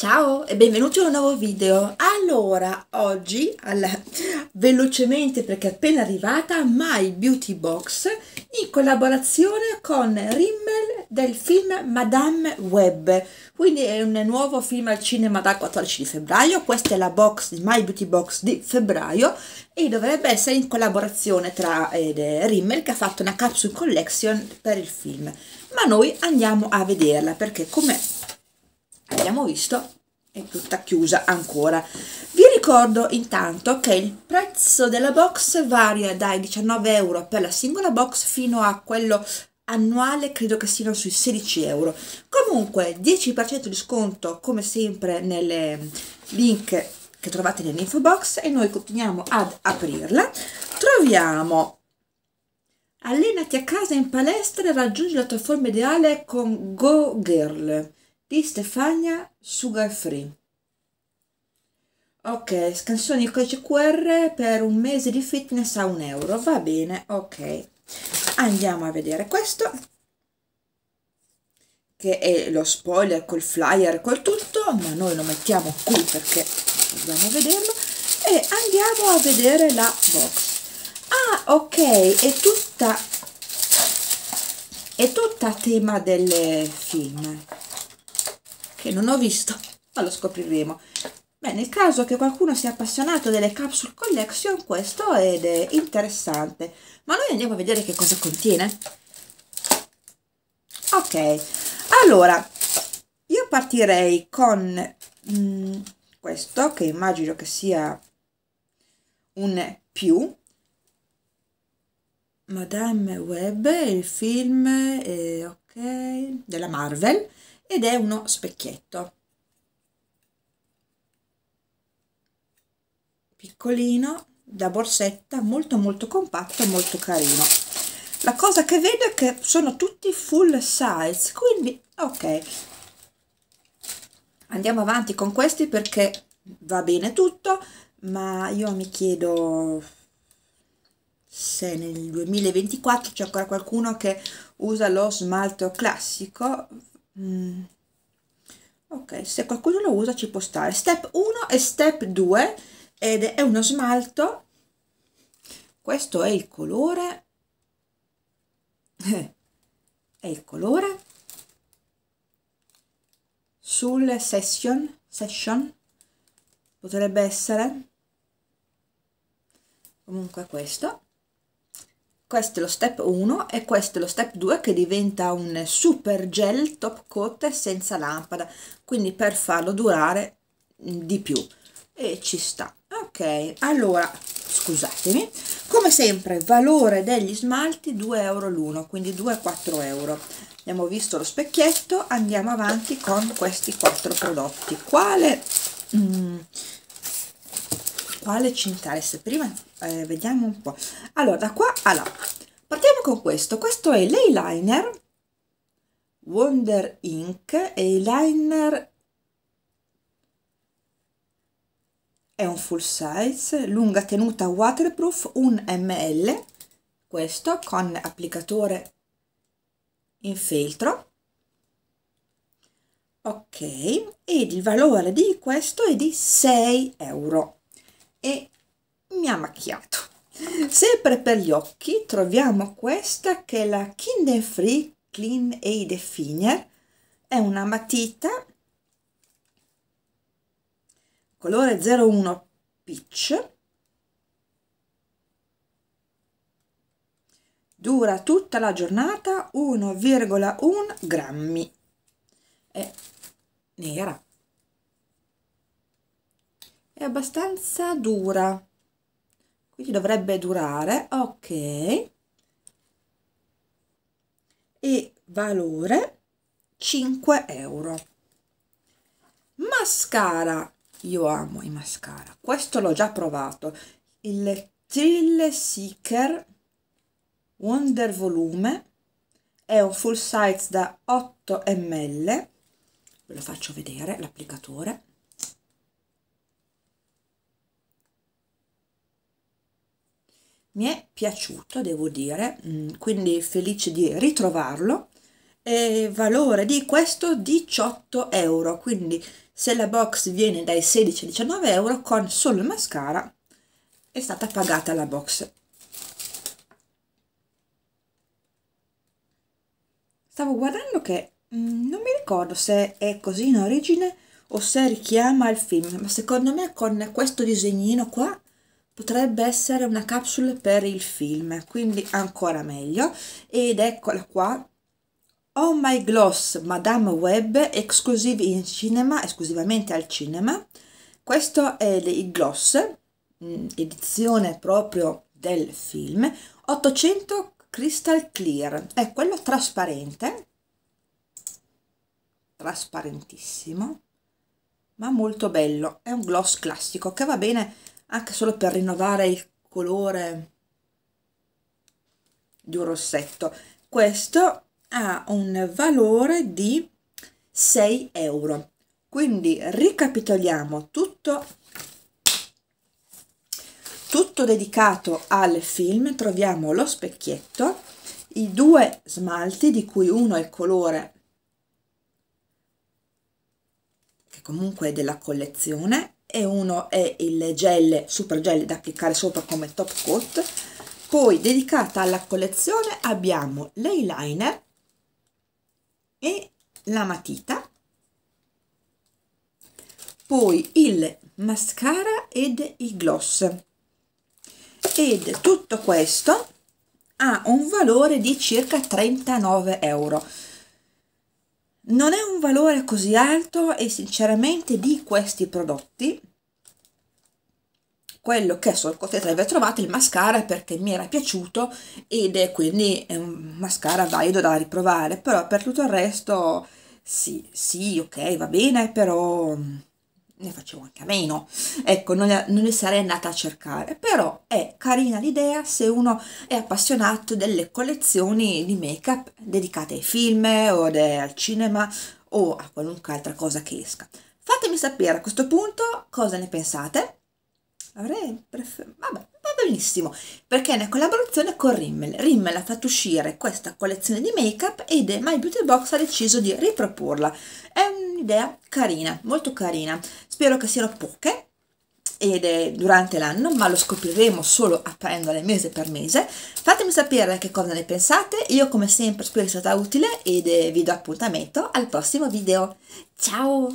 Ciao e benvenuti a un nuovo video. Allora, oggi, alla... velocemente perché è appena arrivata, My Beauty Box in collaborazione con Rimmel del film Madame Web. Quindi è un nuovo film al cinema dal 14 febbraio. Questa è la box di My Beauty Box di febbraio e dovrebbe essere in collaborazione tra eh, Rimmel che ha fatto una capsule collection per il film. Ma noi andiamo a vederla perché come abbiamo visto è tutta chiusa ancora vi ricordo intanto che il prezzo della box varia dai 19 euro per la singola box fino a quello annuale credo che siano sui 16 euro comunque 10% di sconto come sempre nelle mm, link che trovate nell'info box e noi continuiamo ad aprirla troviamo allenati a casa in palestra e raggiungi la tua forma ideale con Go Girl di Stefania Sugar Free. Ok, scansioni il codice QR per un mese di fitness a un euro, va bene, ok. Andiamo a vedere questo, che è lo spoiler col flyer, col tutto, ma noi lo mettiamo qui perché dobbiamo vederlo. E andiamo a vedere la box. Ah, ok, è tutta, è tutta tema del film che non ho visto, ma lo scopriremo. Beh, nel caso che qualcuno sia appassionato delle capsule collection, questo ed è interessante. Ma noi andiamo a vedere che cosa contiene. Ok, allora, io partirei con mh, mm, questo, che immagino che sia un più. Madame Web, il film, eh, ok, della Marvel ed è uno specchietto piccolino da borsetta molto molto compatto molto carino la cosa che vedo è che sono tutti full size quindi ok andiamo avanti con questi perché va bene tutto ma io mi chiedo se nel 2024 c'è ancora qualcuno che usa lo smalto classico mm. ok se qualcuno lo usa ci può stare step 1 e step 2 ed è uno smalto questo è il colore eh, è il colore sul session session potrebbe essere comunque questo questo è lo step 1 e questo è lo step 2 che diventa un super gel top coat senza lampada quindi per farlo durare di più e ci sta ok allora scusatemi come sempre valore degli smalti 2 euro l'uno quindi 2-4 euro abbiamo visto lo specchietto andiamo avanti con questi quattro prodotti quale mm, quale ci interessa prima eh, vediamo un po' allora da qua a là partiamo con questo questo è l'eyeliner Wonder Ink eyeliner è un full size lunga tenuta waterproof 1 ml questo con applicatore in feltro ok ed il valore di questo è di 6 euro e mi ha macchiato. Sempre per gli occhi troviamo questa che è la Free Clean Eye Definer, è una matita colore 01 peach, dura tutta la giornata 1,1 grammi, è nera è abbastanza dura quindi dovrebbe durare ok e valore 5 euro mascara io amo i mascara questo l'ho già provato il Thrill Seeker Wonder Volume è un full size da 8 ml ve lo faccio vedere l'applicatore mi è piaciuto, devo dire, mm, quindi felice di ritrovarlo. E valore di questo 18 euro, quindi se la box viene dai 16 ai 19 euro con solo il mascara è stata pagata la box. Stavo guardando che mm, non mi ricordo se è così in origine o se richiama il film, ma secondo me con questo disegnino qua potrebbe essere una capsule per il film, quindi ancora meglio. Ed eccola qua, Oh My Gloss Madame Web, esclusivi in cinema, esclusivamente al cinema. Questo è il gloss, mm, edizione proprio del film, 800 Crystal Clear, è quello trasparente, trasparentissimo, ma molto bello, è un gloss classico che va bene anche solo per rinnovare il colore di un rossetto questo ha un valore di 6 euro quindi ricapitoliamo tutto tutto dedicato al film troviamo lo specchietto i due smalti di cui uno è il colore che comunque è della collezione e uno è il gel super gel da applicare sopra come top coat poi dedicata alla collezione abbiamo l'eyeliner e la matita poi il mascara ed il gloss ed tutto questo ha un valore di circa 39 euro non è un valore così alto e sinceramente di questi prodotti quello che sono contenta di aver trovato il mascara perché mi era piaciuto ed è quindi un mascara valido da riprovare però per tutto il resto sì, sì, ok, va bene, però ne facevo anche a meno, ecco, non le, non le sarei andata a cercare, però è carina l'idea se uno è appassionato delle collezioni di make-up dedicate ai film o al cinema o a qualunque altra cosa che esca. Fatemi sapere a questo punto cosa ne pensate. Avrei preferito... vabbè, bellissimo perché è una collaborazione con Rimmel. Rimmel ha fatto uscire questa collezione di make up ed My Beauty Box ha deciso di riproporla. È un'idea carina, molto carina. Spero che siano poche ed è durante l'anno, ma lo scopriremo solo aprendole mese per mese. Fatemi sapere che cosa ne pensate, io come sempre spero sia stata utile ed eh, vi do appuntamento al prossimo video. Ciao!